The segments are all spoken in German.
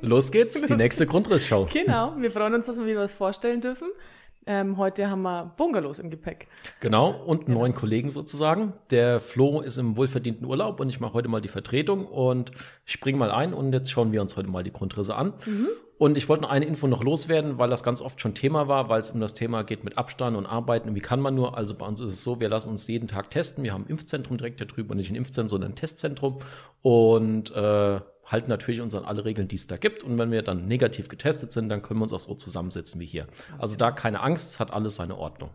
Los geht's, die nächste Grundrissschau. Genau, wir freuen uns, dass wir wieder was vorstellen dürfen. Ähm, heute haben wir Bungalows im Gepäck. Genau, und genau. neuen Kollegen sozusagen. Der Flo ist im wohlverdienten Urlaub und ich mache heute mal die Vertretung und springe mal ein und jetzt schauen wir uns heute mal die Grundrisse an. Mhm. Und ich wollte noch eine Info noch loswerden, weil das ganz oft schon Thema war, weil es um das Thema geht mit Abstand und Arbeiten wie kann man nur. Also bei uns ist es so, wir lassen uns jeden Tag testen. Wir haben ein Impfzentrum direkt hier drüben und nicht ein Impfzentrum, sondern ein Testzentrum und äh, halten natürlich uns an alle Regeln, die es da gibt. Und wenn wir dann negativ getestet sind, dann können wir uns auch so zusammensetzen wie hier. Also da keine Angst, es hat alles seine Ordnung.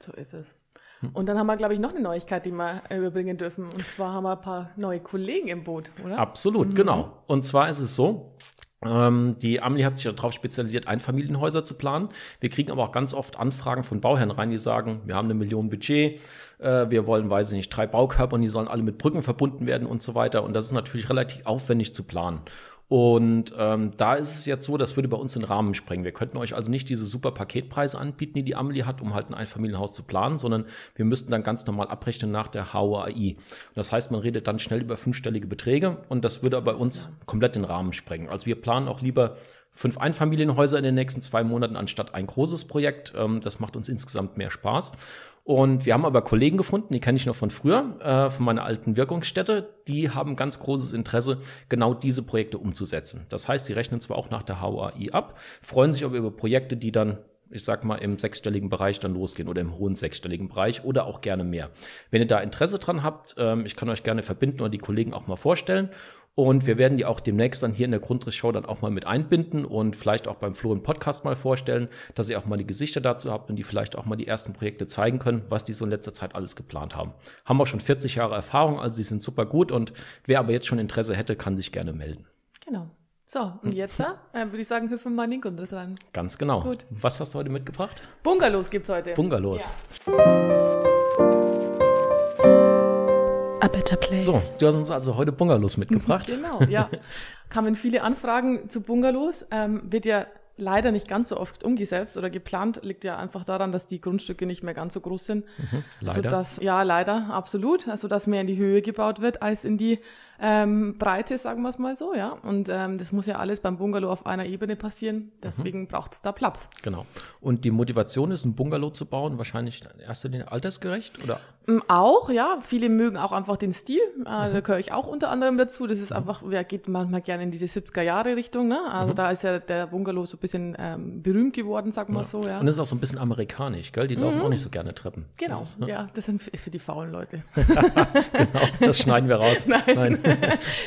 So ist es. Hm. Und dann haben wir, glaube ich, noch eine Neuigkeit, die wir überbringen dürfen. Und zwar haben wir ein paar neue Kollegen im Boot, oder? Absolut, mhm. genau. Und zwar ist es so, ähm, die Amelie hat sich darauf spezialisiert, Einfamilienhäuser zu planen. Wir kriegen aber auch ganz oft Anfragen von Bauherren rein, die sagen, wir haben eine Million Budget, äh, wir wollen, weiß ich nicht, drei Baukörper und die sollen alle mit Brücken verbunden werden und so weiter. Und das ist natürlich relativ aufwendig zu planen. Und ähm, da ist es jetzt so, das würde bei uns den Rahmen sprengen. Wir könnten euch also nicht diese super Paketpreise anbieten, die die Amelie hat, um halt ein Einfamilienhaus zu planen, sondern wir müssten dann ganz normal abrechnen nach der HOAI. das heißt, man redet dann schnell über fünfstellige Beträge und das würde das bei uns klar. komplett den Rahmen sprengen. Also wir planen auch lieber fünf Einfamilienhäuser in den nächsten zwei Monaten anstatt ein großes Projekt. Ähm, das macht uns insgesamt mehr Spaß. Und wir haben aber Kollegen gefunden, die kenne ich noch von früher, äh, von meiner alten Wirkungsstätte, die haben ganz großes Interesse, genau diese Projekte umzusetzen. Das heißt, die rechnen zwar auch nach der HOAI ab, freuen sich aber über Projekte, die dann ich sag mal, im sechsstelligen Bereich dann losgehen oder im hohen sechsstelligen Bereich oder auch gerne mehr. Wenn ihr da Interesse dran habt, ähm, ich kann euch gerne verbinden oder die Kollegen auch mal vorstellen. Und wir werden die auch demnächst dann hier in der Grundrissshow dann auch mal mit einbinden und vielleicht auch beim Flo im Podcast mal vorstellen, dass ihr auch mal die Gesichter dazu habt und die vielleicht auch mal die ersten Projekte zeigen können, was die so in letzter Zeit alles geplant haben. Haben auch schon 40 Jahre Erfahrung, also die sind super gut und wer aber jetzt schon Interesse hätte, kann sich gerne melden. Genau. So, und jetzt äh, würde ich sagen, hüpfen wir mal in den Grundriss rein. Ganz genau. Gut. Was hast du heute mitgebracht? Bungalows gibt's heute. Bungalows. Ja. Better Place. So, du hast uns also heute Bungalows mitgebracht. genau, ja. Kamen viele Anfragen zu Bungalows. Ähm, wird ja leider nicht ganz so oft umgesetzt oder geplant. Liegt ja einfach daran, dass die Grundstücke nicht mehr ganz so groß sind. Mhm, also leider. Sodass, ja, leider, absolut. Also, dass mehr in die Höhe gebaut wird als in die ähm, Breite, sagen wir es mal so, ja. Und ähm, das muss ja alles beim Bungalow auf einer Ebene passieren. Mhm. Deswegen mhm. braucht es da Platz. Genau. Und die Motivation ist, ein Bungalow zu bauen, wahrscheinlich erst in den altersgerecht, oder? Mm, auch, ja. Viele mögen auch einfach den Stil. Äh, mhm. Da gehöre ich auch unter anderem dazu. Das ist mhm. einfach, wer geht manchmal gerne in diese 70er-Jahre-Richtung, ne? Also, mhm. da ist ja der Bungalow so ein bisschen bisschen ähm, berühmt geworden, sagen wir ja. so. Ja. Und das ist auch so ein bisschen amerikanisch, gell? Die mhm. laufen auch mhm. nicht so gerne Treppen. Genau, das ist, ne? ja, das sind, ist für die faulen Leute. genau, das schneiden wir raus. Nein, Nein.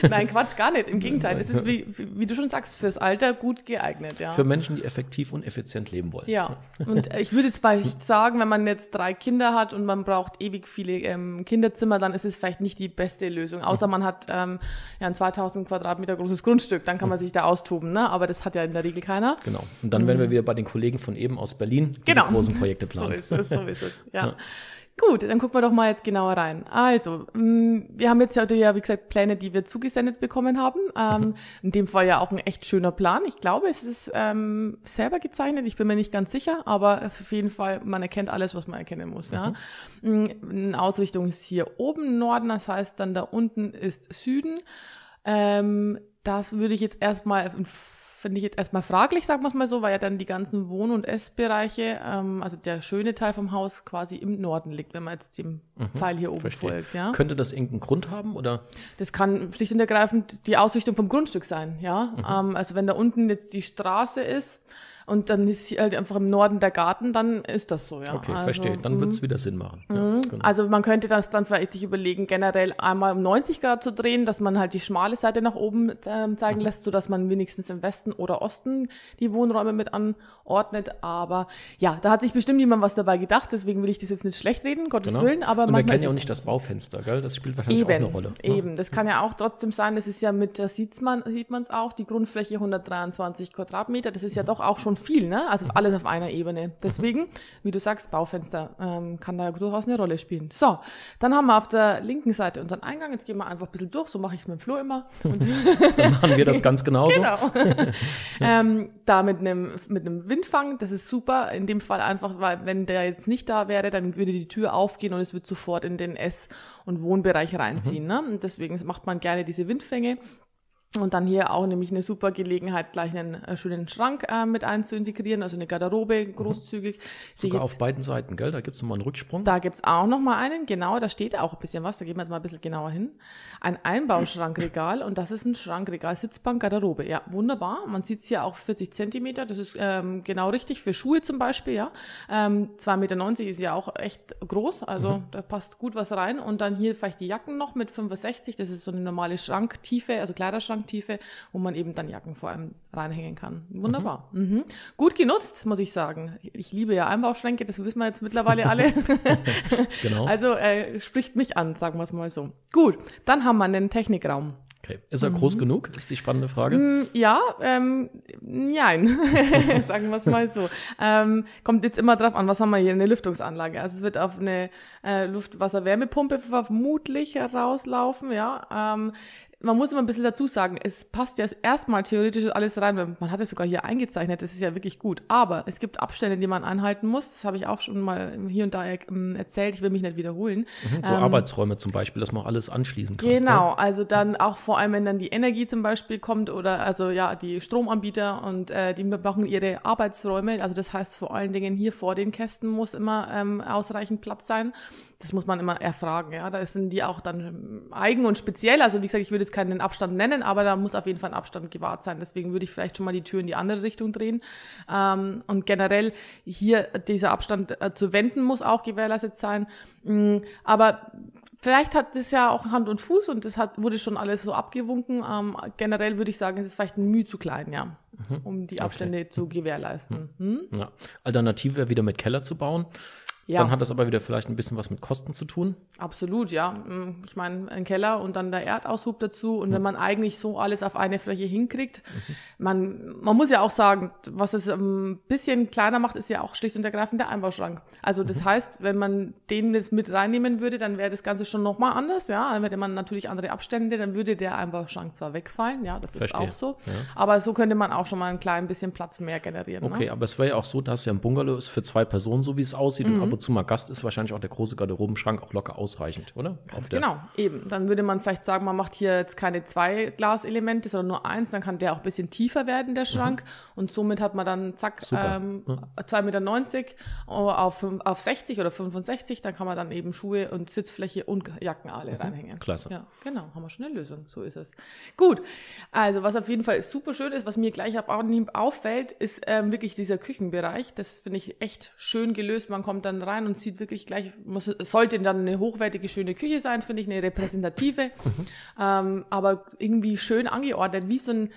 Nein Quatsch, gar nicht. Im Gegenteil, das ist, wie, wie, du schon sagst, fürs Alter gut geeignet. Ja. Für Menschen, die effektiv und effizient leben wollen. Ja, und äh, ich würde jetzt vielleicht sagen, wenn man jetzt drei Kinder hat und man braucht ewig viele ähm, Kinderzimmer, dann ist es vielleicht nicht die beste Lösung. Außer man hat ähm, ja, ein 2000 Quadratmeter großes Grundstück, dann kann man hm. sich da austoben. Ne? Aber das hat ja in der Regel keiner. Genau. Und dann mhm. wären wir wieder bei den Kollegen von eben aus Berlin, die, genau. die großen Projekte planen. so ist es, so ist es, ja. ja. Gut, dann gucken wir doch mal jetzt genauer rein. Also, mm, wir haben jetzt ja, wie gesagt, Pläne, die wir zugesendet bekommen haben. Ähm, mhm. in dem Fall ja auch ein echt schöner Plan. Ich glaube, es ist ähm, selber gezeichnet. Ich bin mir nicht ganz sicher, aber auf jeden Fall, man erkennt alles, was man erkennen muss. Ja. Mhm. Mm, Ausrichtung ist hier oben Norden, das heißt dann da unten ist Süden. Ähm, das würde ich jetzt erstmal finde ich jetzt erstmal fraglich, sagen wir es mal so, weil ja dann die ganzen Wohn- und Essbereiche, ähm, also der schöne Teil vom Haus quasi im Norden liegt, wenn man jetzt dem mhm, Pfeil hier oben verstehe. folgt. Ja? Könnte das irgendeinen Grund haben oder? Das kann schlicht und ergreifend die Ausrichtung vom Grundstück sein, ja. Mhm. Ähm, also wenn da unten jetzt die Straße ist, und dann ist sie halt einfach im Norden der Garten, dann ist das so, ja. Okay, also, verstehe. Dann wird es mm. wieder Sinn machen. Ja, mm. genau. Also man könnte das dann vielleicht sich überlegen, generell einmal um 90 Grad zu drehen, dass man halt die schmale Seite nach oben äh, zeigen mhm. lässt, so dass man wenigstens im Westen oder Osten die Wohnräume mit anordnet. Aber ja, da hat sich bestimmt jemand was dabei gedacht, deswegen will ich das jetzt nicht schlecht reden, Gottes genau. Willen. Aber man wir ja auch nicht das Baufenster, gell? Das spielt wahrscheinlich eben, auch eine Rolle. Ne? Eben, ja. das kann ja auch trotzdem sein, das ist ja mit, da sieht man es auch, die Grundfläche 123 Quadratmeter, das ist ja mhm. doch auch schon schon viel, ne? Also mhm. alles auf einer Ebene. Mhm. Deswegen, wie du sagst, Baufenster ähm, kann da durchaus eine Rolle spielen. So, dann haben wir auf der linken Seite unseren Eingang. Jetzt gehen wir einfach ein bisschen durch, so mache ich es mit dem Flo immer. dann machen wir das ganz genauso. Genau. ähm, da mit einem, mit einem Windfang, das ist super. In dem Fall einfach, weil wenn der jetzt nicht da wäre, dann würde die Tür aufgehen und es wird sofort in den Ess- und Wohnbereich mhm. reinziehen. Mhm. Ne? Und deswegen macht man gerne diese Windfänge. Und dann hier auch nämlich eine super Gelegenheit, gleich einen äh, schönen Schrank äh, mit einzuintegrieren, also eine Garderobe, mhm. großzügig. Mhm. Sogar jetzt, auf beiden Seiten, gell? Da gibt's nochmal einen Rücksprung. Da gibt's auch nochmal einen, genau, da steht auch ein bisschen was, da gehen wir jetzt mal ein bisschen genauer hin. Ein Einbauschrankregal und das ist ein Schrankregal, Sitzbank, Garderobe. Ja, wunderbar. Man sieht's hier auch 40 Zentimeter, das ist ähm, genau richtig für Schuhe zum Beispiel, ja. Ähm, 2,90 Meter ist ja auch echt groß, also mhm. da passt gut was rein. Und dann hier vielleicht die Jacken noch mit 65, das ist so eine normale Schranktiefe, also Kleiderschrank. Schultertiefe, wo man eben dann Jacken vor allem reinhängen kann. Wunderbar. Mhm. Mhm. Gut genutzt, muss ich sagen. Ich liebe ja Einbauschränke, das wissen wir jetzt mittlerweile alle. genau. Also äh, spricht mich an, sagen wir es mal so. Gut, dann haben wir einen Technikraum. Okay. Ist er mhm. groß genug? Ist die spannende Frage. Mm, ja, ähm, nein. Sagen wir es mal so. Ähm, kommt jetzt immer drauf an, was haben wir hier? Eine Lüftungsanlage. Also es wird auf eine äh, Luftwasserwärmepumpe vermutlich herauslaufen, ja. Ähm, man muss immer ein bisschen dazu sagen, es passt ja erstmal theoretisch alles rein. Man hat es sogar hier eingezeichnet, das ist ja wirklich gut. Aber es gibt Abstände, die man einhalten muss. Das habe ich auch schon mal hier und da ähm, erzählt. Ich will mich nicht wiederholen. Mhm, so ähm, Arbeitsräume zum Beispiel, dass man alles anschließen kann. Genau, ja. also dann auch vor allem, wenn dann die Energie zum Beispiel kommt oder also ja, die Stromanbieter und äh, die brauchen ihre Arbeitsräume. Also das heißt vor allen Dingen hier vor den Kästen muss immer ähm, ausreichend Platz sein. Das muss man immer erfragen, ja. Da sind die auch dann ähm, eigen und speziell. Also wie gesagt, ich würde jetzt keinen Abstand nennen, aber da muss auf jeden Fall ein Abstand gewahrt sein. Deswegen würde ich vielleicht schon mal die Tür in die andere Richtung drehen. Ähm, und generell hier dieser Abstand äh, zu wenden muss auch gewährleistet sein. Ähm, aber Vielleicht hat das ja auch Hand und Fuß und das hat, wurde schon alles so abgewunken. Ähm, generell würde ich sagen, es ist vielleicht ein Mühe zu klein, ja, mhm. um die Abstände okay. zu mhm. gewährleisten. Mhm. Hm? Ja. Alternative wäre wieder mit Keller zu bauen. Ja. Dann hat das aber wieder vielleicht ein bisschen was mit Kosten zu tun. Absolut, ja. Mm, ich meine, ein Keller und dann der Erdaushub dazu. Und ja. wenn man eigentlich so alles auf eine Fläche hinkriegt, mhm. man, man muss ja auch sagen, was es ein ähm, bisschen kleiner macht, ist ja auch schlicht und ergreifend der Einbauschrank. Also das mhm. heißt, wenn man den jetzt mit reinnehmen würde, dann wäre das Ganze schon nochmal anders, ja. Dann hätte man natürlich andere Abstände, dann würde der Einbauschrank zwar wegfallen, ja, das Verstehe. ist auch so. Ja. Aber so könnte man auch schon mal ein klein bisschen Platz mehr generieren. Ne? Okay, ne? aber es wäre ja auch so, dass ja ein Bungalow ist für zwei Personen, so wie es aussieht. Mhm ab und zu mal Gast ist, wahrscheinlich auch der große Garderobenschrank auch locker ausreichend, oder? Ganz genau, eben. Dann würde man vielleicht sagen, man macht hier jetzt keine zwei Glaselemente, sondern nur eins, dann kann der auch ein bisschen tiefer werden, der mhm. Schrank. Mhm. Und somit hat man dann, zack, Super. ähm, mhm. 2,90 Meter äh, auf, auf 60 oder 65, dann kann man dann eben Schuhe und Sitzfläche und Jacken alle mhm. reinhängen. Klasse. Ja, genau, haben wir schon eine Lösung, so ist es. Gut, also was auf jeden Fall super schön ist, was mir gleich auf, auffällt, ist ähm, wirklich dieser Küchenbereich. Das finde ich echt schön gelöst. Man kommt dann dann rein und sieht wirklich gleich, muss, sollte dann eine hochwertige, schöne Küche sein, finde ich, eine repräsentative, mhm. ähm, aber irgendwie schön angeordnet, wie so ein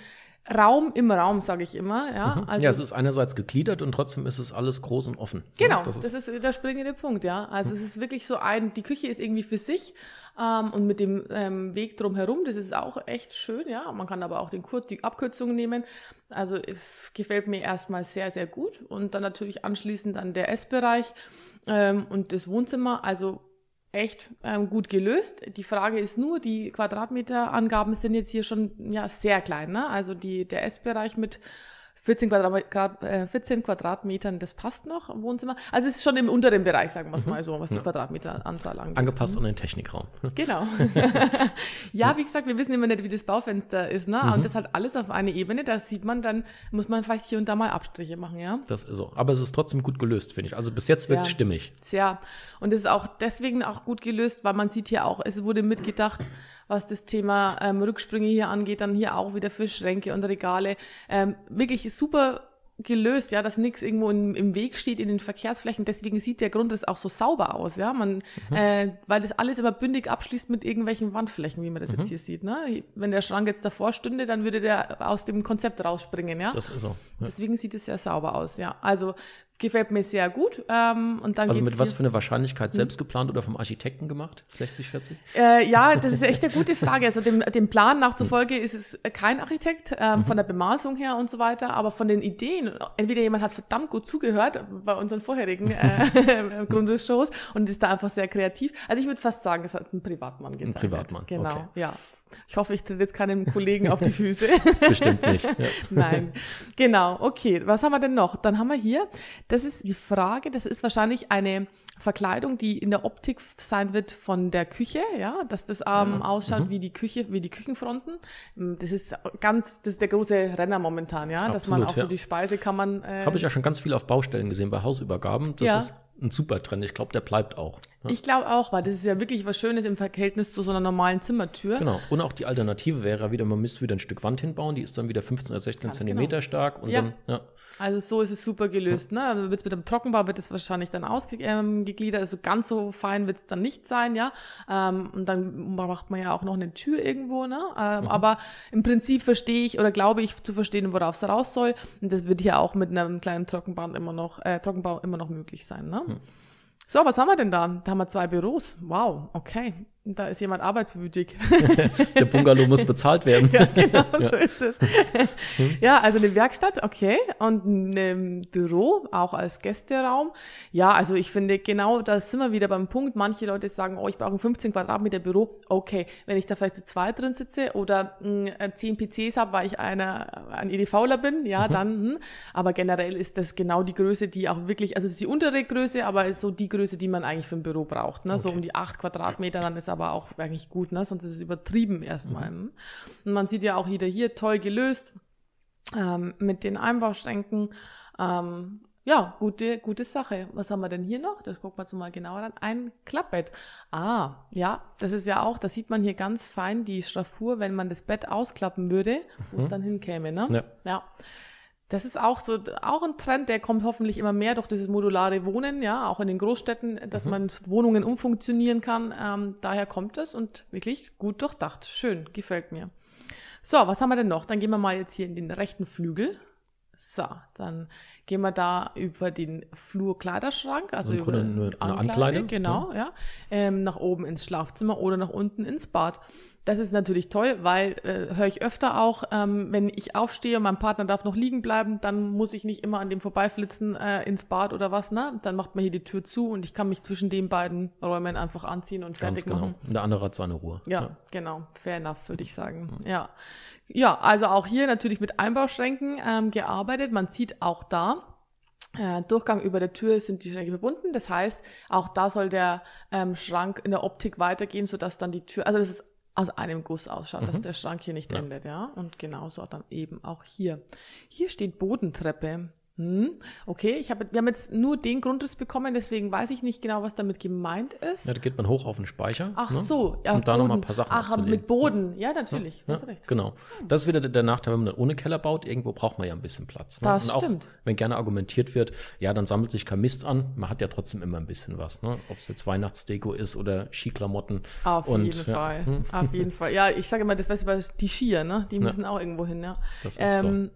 Raum im Raum, sage ich immer. Ja? Mhm. Also, ja, es ist einerseits gegliedert und trotzdem ist es alles groß und offen. Ne? Genau, ja, das, ist das, ist der springende Punkt, ja. Also mhm. es ist wirklich so ein, die Küche ist irgendwie für sich ähm, und mit dem ähm, Weg drumherum, das ist auch echt schön, ja. Man kann aber auch den Kur die Abkürzung nehmen. Also äh, gefällt mir erstmal sehr, sehr gut. Und dann natürlich anschließend dann der Essbereich ähm, und das Wohnzimmer. Also echt ähm, gut gelöst. Die Frage ist nur, die Quadratmeterangaben sind jetzt hier schon ja sehr klein, ne? Also die der S-Bereich mit 14, Quadrat, 14 äh, Quadratmetern, das passt noch im Wohnzimmer. Also es ist schon im unteren Bereich, sagen wir es mhm. mal so, was die ja. Quadratmeteranzahl angeht. Angepasst mhm. an den Technikraum. Genau. ja, wie gesagt, wir wissen immer nicht, wie das Baufenster ist, ne? Mhm. Und das hat alles auf einer Ebene, da sieht man dann, muss man vielleicht hier und da mal Abstriche machen, ja? Das ist so. Aber es ist trotzdem gut gelöst, finde ich. Also bis jetzt wird es stimmig. Ja. Und es ist auch deswegen auch gut gelöst, weil man sieht hier auch, es wurde mitgedacht, was das Thema ähm, Rücksprünge hier angeht, dann hier auch wieder für Schränke und Regale. Ähm, wirklich super gelöst, ja, dass nichts irgendwo in, im Weg steht in den Verkehrsflächen. Deswegen sieht der Grundriss auch so sauber aus, ja, man, mhm. äh, weil das alles immer bündig abschließt mit irgendwelchen Wandflächen, wie man das mhm. jetzt hier sieht. Ne? Wenn der Schrank jetzt davor stünde, dann würde der aus dem Konzept rausspringen, ja. Das ist so. Ja. Deswegen sieht es sehr sauber aus, ja. Also gefällt mir sehr gut. Ähm, und dann also mit was für eine Wahrscheinlichkeit? Hm. Selbst geplant oder vom Architekten gemacht? 60, 40? Äh, ja, das ist echt eine gute Frage. Also dem, dem Plan nachzufolge hm. ist es kein Architekt, ähm, mhm. von der Bemaßung her und so weiter, aber von den Ideen, entweder jemand hat verdammt gut zugehört bei unseren vorherigen äh, Grundshows und ist da einfach sehr kreativ. Also ich würde fast sagen, es hat ein Privatmann gezeigt. Ein Privatmann, genau, okay. ja. Ich hoffe, ich tritt jetzt keinem Kollegen auf die Füße. Bestimmt nicht. Ja. Nein. Genau. Okay. Was haben wir denn noch? Dann haben wir hier, das ist die Frage, das ist wahrscheinlich eine Verkleidung, die in der Optik sein wird von der Küche, ja, dass das ähm, mhm. ausschaut mhm. wie die Küche, wie die Küchenfronten. Ähm, das ist ganz, das ist der große Renner momentan, ja, Absolut, dass man auch ja. so die Speisekammern. Äh, Habe ich ja schon ganz viel auf Baustellen gesehen bei Hausübergaben. Das ja. ist ein super Trend. Ich glaube, der bleibt auch. Ne? Ich glaube auch, weil das ist ja wirklich was Schönes im Verhältnis zu so einer normalen Zimmertür. Genau. Und auch die Alternative wäre wieder, man müsste wieder ein Stück Wand hinbauen, die ist dann wieder 15 oder 16 Ganz Zentimeter genau. stark. Und ja. Dann, ja. Also so ist es super gelöst. Ja. Ne? Also wird's mit dem Trockenbau wird es wahrscheinlich dann ausgegliedert. Ähm, also ganz so fein wird es dann nicht sein, ja. Ähm, und dann macht man ja auch noch eine Tür irgendwo, ne? Ähm, mhm. Aber im Prinzip verstehe ich oder glaube ich zu verstehen, worauf es raus soll. Und das wird hier auch mit einem kleinen Trockenbau immer noch, äh, Trockenbau immer noch möglich sein, ne? Hm. So, was haben wir denn da? Da haben wir zwei Büros. Wow, okay da ist jemand arbeitswütig. Der Bungalow muss bezahlt werden. ja, genau, ja. so ist es. Hm. ja, also eine Werkstatt, okay, und ein ähm, Büro, auch als Gästeraum. Ja, also ich finde, genau da sind wir wieder beim Punkt. Manche Leute sagen, oh, ich brauche ein 15 Quadratmeter Büro. Okay, wenn ich da vielleicht zu zweit drin sitze oder mh, hm, äh, 10 PCs habe, weil ich einer, ein EDVler bin, ja, mhm. dann, mh. Hm. aber generell ist das genau die Größe, die auch wirklich, also es ist die untere Größe, aber es ist so die Größe, die man eigentlich für ein Büro braucht. Ne? Okay. So um die 8 Quadratmeter, dann ist aber auch eigentlich gut, ne? sonst ist es übertrieben erstmal. Mhm. Ne? Und man sieht ja auch wieder hier toll gelöst ähm, mit den Einbauschränken. Ähm, ja, gute, gute Sache. Was haben wir denn hier noch? Das gucken wir uns mal genauer an. Ein Klappbett. Ah, ja, das ist ja auch, da sieht man hier ganz fein die Schraffur, wenn man das Bett ausklappen würde, wo es mhm. dann hinkäme, ne? Ja. ja. Das ist auch so, auch ein Trend, der kommt hoffentlich immer mehr durch dieses modulare Wohnen, ja, auch in den Großstädten, dass mhm. man Wohnungen umfunktionieren kann. Ähm, daher kommt es und wirklich gut durchdacht. Schön, gefällt mir. So, was haben wir denn noch? Dann gehen wir mal jetzt hier in den rechten Flügel. So, dann gehen wir da über den Flurkleiderschrank, also Im über eine, eine Ankleide, Ankleide, genau, ja, ja ähm, nach oben ins Schlafzimmer oder nach unten ins Bad. Das ist natürlich toll, weil äh, höre ich öfter auch, ähm, wenn ich aufstehe, und mein Partner darf noch liegen bleiben, dann muss ich nicht immer an dem vorbeiflitzen äh, ins Bad oder was, ne? Dann macht man hier die Tür zu und ich kann mich zwischen den beiden Räumen einfach anziehen und fertig Ganz genau. machen. Und der andere hat seine Ruhe. Ja, ja. genau. Fair enough, würde ich sagen. Mhm. Ja. Ja, also auch hier natürlich mit Einbauschränken ähm, gearbeitet. Man sieht auch da, äh, Durchgang über der Tür sind die Schränke verbunden. Das heißt, auch da soll der ähm, Schrank in der Optik weitergehen, sodass dann die Tür, also das ist aus einem Guss ausschaut, mhm. dass der Schrank hier nicht ja. endet, ja. Und genauso dann eben auch hier. Hier steht Bodentreppe. Hm, okay, ich habe, wir haben jetzt nur den Grundriss bekommen, deswegen weiß ich nicht genau, was damit gemeint ist. Ja, da geht man hoch auf den Speicher. Ach ne? so, ja. Um da nochmal ein paar Sachen Ach, mit Boden, ja, natürlich. Ja, ja, genau. Hm. Das ist wieder der Nachteil, wenn man ohne Keller baut, irgendwo braucht man ja ein bisschen Platz. Ne? Das und stimmt. wenn gerne argumentiert wird, ja, dann sammelt sich kein Mist an, man hat ja trotzdem immer ein bisschen was. Ne? Ob es jetzt Weihnachtsdeko ist oder Skiklamotten. Auf und, jeden Fall, hm. auf jeden Fall. Ja, ich sage immer, das Beste war die Skier, ne? die müssen auch irgendwo hin. Ja. Das ist ähm, so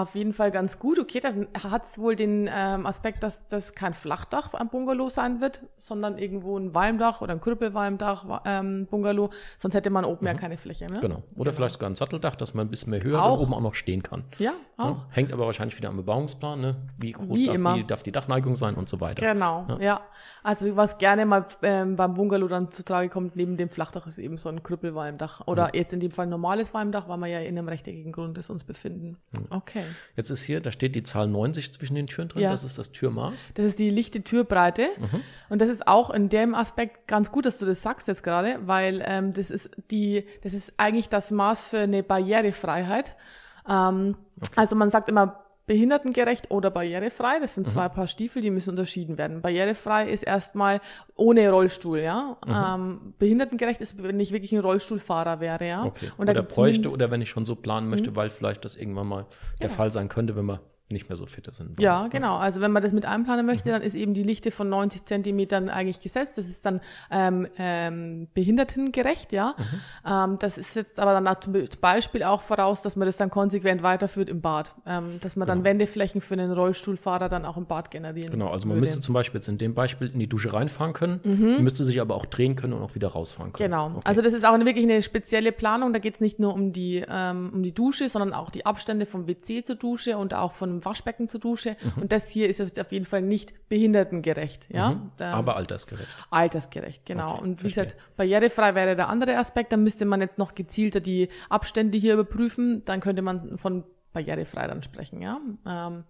auf jeden Fall ganz gut. Okay, dann hat es wohl den ähm, Aspekt, dass das kein Flachdach am Bungalow sein wird, sondern irgendwo ein Walmdach oder ein Krüppelwalmdach ähm, Bungalow. Sonst hätte man oben mhm. ja keine Fläche. Ne? Genau. Oder genau. vielleicht sogar ein Satteldach, dass man ein bisschen mehr höher auch. oben auch noch stehen kann. Ja, auch. Ja, hängt aber wahrscheinlich wieder am Bebauungsplan, ne? wie groß wie darf, die, darf, die, Dachneigung sein und so weiter. Genau, ja. ja. Also was gerne mal ähm, beim Bungalow dann zutage kommt, neben dem Flachdach ist eben so ein Krüppelwalmdach. Oder mhm. jetzt in dem Fall ein normales Walmdach, weil wir ja in einem rechteckigen Grund Grundriss uns befinden. Mhm. Okay. Jetzt ist hier, da steht die Zahl 90 zwischen den Türen drin, ja. das ist das Türmaß. Das ist die lichte Türbreite. Mhm. Und das ist auch in dem Aspekt ganz gut, dass du das sagst jetzt gerade, weil ähm, das ist die, das ist eigentlich das Maß für eine Barrierefreiheit. Ähm, okay. Also man sagt immer behindertengerecht oder barrierefrei. Das sind mhm. zwei Paar Stiefel, die müssen unterschieden werden. Barrierefrei ist erstmal ohne Rollstuhl, ja. Mhm. Ähm, behindertengerecht ist, wenn ich wirklich ein Rollstuhlfahrer wäre, ja. Okay. oder bräuchte oder wenn ich schon so planen möchte, mhm. weil vielleicht das irgendwann mal der ja. Fall sein könnte, wenn man nicht mehr so fitter sind. Ja, genau. Also wenn man das mit einplanen möchte, mhm. dann ist eben die Lichte von 90 Zentimetern eigentlich gesetzt. Das ist dann ähm, ähm, behindertengerecht, ja. Mhm. Ähm, das ist jetzt aber dann zum Beispiel auch voraus, dass man das dann konsequent weiterführt im Bad. Ähm, dass man genau. dann Wendeflächen für einen Rollstuhlfahrer dann auch im Bad generieren Genau, also man würde. müsste zum Beispiel jetzt in dem Beispiel in die Dusche reinfahren können, mhm. müsste sich aber auch drehen können und auch wieder rausfahren können. Genau. Okay. Also das ist auch eine, wirklich eine spezielle Planung. Da geht es nicht nur um die, ähm, um die Dusche, sondern auch die Abstände vom WC zur Dusche und auch von Waschbecken zur Dusche. Mhm. Und das hier ist jetzt auf jeden Fall nicht behindertengerecht. Ja? Mhm. Ähm, Aber altersgerecht. Altersgerecht, genau. Okay, und wie verstehe. gesagt, barrierefrei wäre der andere Aspekt. Dann müsste man jetzt noch gezielter die Abstände hier überprüfen. Dann könnte man von barrierefrei dann sprechen, ja. Ähm,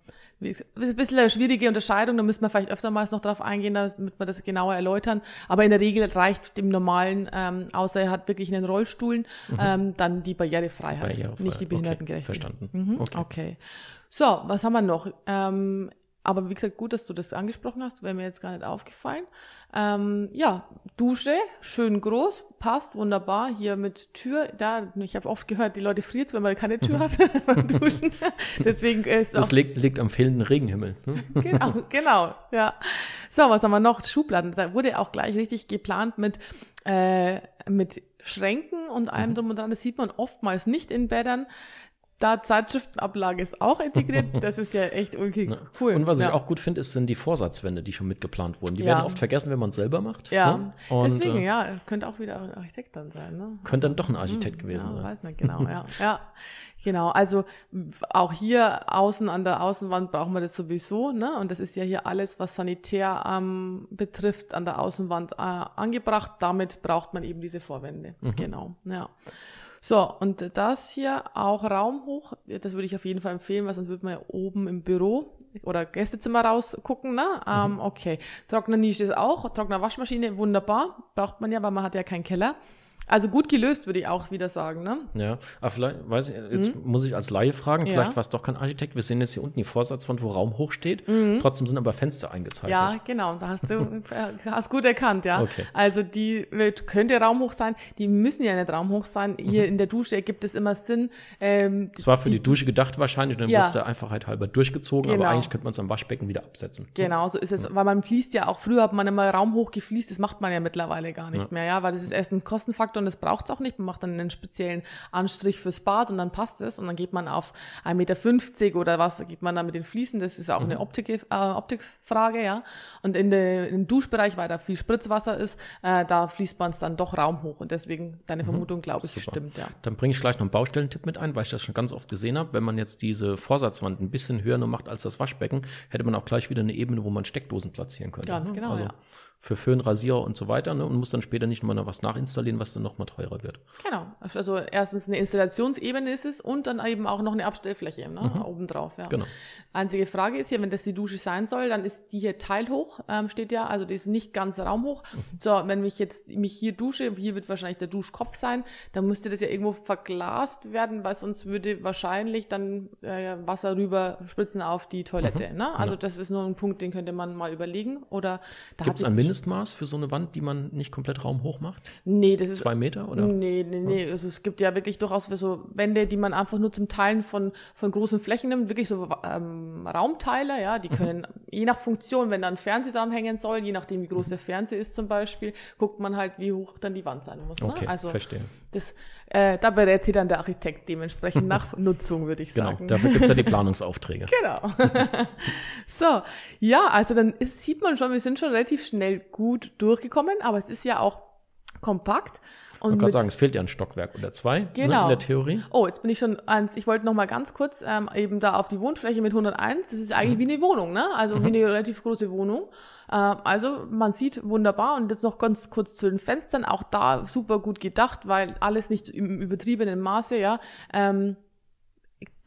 ist ein bisschen eine schwierige Unterscheidung, da müssen wir vielleicht öftermals noch drauf eingehen, damit wir das genauer erläutern. Aber in der Regel reicht dem normalen, ähm, außer er hat wirklich einen Rollstuhl, mhm. ähm, dann die Barrierefreiheit, halt, Barrierefreiheit. nicht die Behindertengerechtigkeit. Okay, verstanden. Mhm. Okay. okay. So, was haben wir noch? Ähm, aber wie gesagt, gut, dass du das angesprochen hast, wäre mir jetzt gar nicht aufgefallen. Ähm, ja, Dusche, schön groß, passt wunderbar. Hier mit Tür, da, ich habe oft gehört, die Leute friert wenn man keine Tür hat beim Duschen. Deswegen ist Das auch, liegt, liegt am fehlenden Regenhimmel. Ne? genau, genau, ja. So, was haben wir noch? Schubladen, da wurde auch gleich richtig geplant mit, äh, mit Schränken und allem mhm. drum und dran. Das sieht man oftmals nicht in Bädern. Da Zeitschriftenablage ist auch integriert, das ist ja echt okay, ja. cool. Und was ja. ich auch gut finde, ist sind die Vorsatzwände, die schon mitgeplant wurden. Die ja. werden oft vergessen, wenn man es selber macht. Ja, ne? Und, deswegen, äh, ja, könnte auch wieder ein Architekt dann sein. Ne? Könnte dann doch ein Architekt hm, gewesen sein. Weiß nicht genau, ja. ja. Genau, also auch hier außen an der Außenwand brauchen wir das sowieso, ne? Und das ist ja hier alles, was sanitär ähm, betrifft, an der Außenwand äh, angebracht. Damit braucht man eben diese Vorwände. Mhm. Genau, ja. So, und das hier auch Raum hoch, das würde ich auf jeden Fall empfehlen, weil sonst würde man ja oben im Büro oder Gästezimmer rausgucken, ne? Ähm, mhm. okay. Trockner Nische ist auch, Trockner Waschmaschine, wunderbar, braucht man ja, weil man hat ja keinen Keller. Also gut gelöst, würde ich auch wieder sagen, ne? Ja, aber vielleicht, weiß ich, jetzt mhm. muss ich als Laie fragen, vielleicht ja. war es doch kein Architekt. Wir sehen jetzt hier unten die Vorsatzwand, wo Raum hoch steht. Mhm. Trotzdem sind aber Fenster eingezeichnet. Ja, genau. Da hast du hast gut erkannt, ja. Okay. Also die könnte raumhoch sein, die müssen ja nicht raumhoch sein. Hier mhm. in der Dusche ergibt es immer Sinn. Ähm, war für die, die Dusche gedacht wahrscheinlich, dann ja. wird es der Einfachheit halber durchgezogen, genau. aber eigentlich könnte man es am Waschbecken wieder absetzen. Genau, so ist es, weil man fließt ja auch, früher hat man immer raumhoch gefliest, das macht man ja mittlerweile gar nicht ja. mehr, ja, weil das ist erstens Kostenfaktor und das braucht es auch nicht. Man macht dann einen speziellen Anstrich fürs Bad und dann passt es und dann geht man auf 1,50 Meter oder was, geht man da mit den Fliesen, das ist auch mhm. eine Optik, äh, Optikfrage, ja. Und in de, im Duschbereich, weil da viel Spritzwasser ist, äh, da fließt man es dann doch raumhoch und deswegen deine mhm. Vermutung, mhm. glaube ich, Super. stimmt, ja. Dann bringe ich gleich noch einen Baustellentipp mit ein, weil ich das schon ganz oft gesehen habe. Wenn man jetzt diese Vorsatzwand ein bisschen höher nur macht als das Waschbecken, hätte man auch gleich wieder eine Ebene, wo man Steckdosen platzieren könnte. Ganz ne? genau, also, ja für Föhn, Rasierer und so weiter ne? und muss dann später nicht nochmal noch was nachinstallieren, was dann nochmal teurer wird. Genau. Also erstens eine Installationsebene ist es und dann eben auch noch eine Abstellfläche ne? mhm. obendrauf. Ja. Genau. Einzige Frage ist hier, wenn das die Dusche sein soll, dann ist die hier teilhoch, ähm, steht ja, also die ist nicht ganz raumhoch. Mhm. So, wenn ich jetzt mich hier dusche, hier wird wahrscheinlich der Duschkopf sein, dann müsste das ja irgendwo verglast werden, weil sonst würde wahrscheinlich dann äh, Wasser rüber spritzen auf die Toilette. Mhm. Ne? Also ja. das ist nur ein Punkt, den könnte man mal überlegen. Oder da Gibt's hat Mindestmaß für so eine Wand, die man nicht komplett raumhoch macht? Nee, das ist. Zwei Meter oder? Nee, nee, nee. Ja. Also es gibt ja wirklich durchaus so Wände, die man einfach nur zum Teilen von, von großen Flächen nimmt, wirklich so ähm, Raumteile, ja, die mhm. können mhm. je nach Funktion, wenn da ein Fernseher dranhängen soll, je nachdem wie groß mhm. der Fernseher ist zum Beispiel, guckt man halt, wie hoch dann die Wand sein muss. Ne? Okay, also verstehe. Das, äh, da berät sie dann der Architekt dementsprechend nach Nutzung, würde ich genau, sagen. Genau, dafür gibt's ja die Planungsaufträge. genau. so, ja, also dann ist, sieht man schon, wir sind schon relativ schnell gut durchgekommen, aber es ist ja auch kompakt. Und ich kann sagen, es fehlt ja ein Stockwerk oder zwei genau. Ne, in genau. der Theorie. Oh, jetzt bin ich schon eins. Ich wollte noch mal ganz kurz ähm, eben da auf die Wohnfläche mit 101. Das ist eigentlich mhm. wie eine Wohnung, ne? Also mhm. wie eine relativ große Wohnung. Äh, also man sieht wunderbar und jetzt noch ganz kurz zu den Fenstern. Auch da super gut gedacht, weil alles nicht im übertriebenen Maße, ja. Ähm,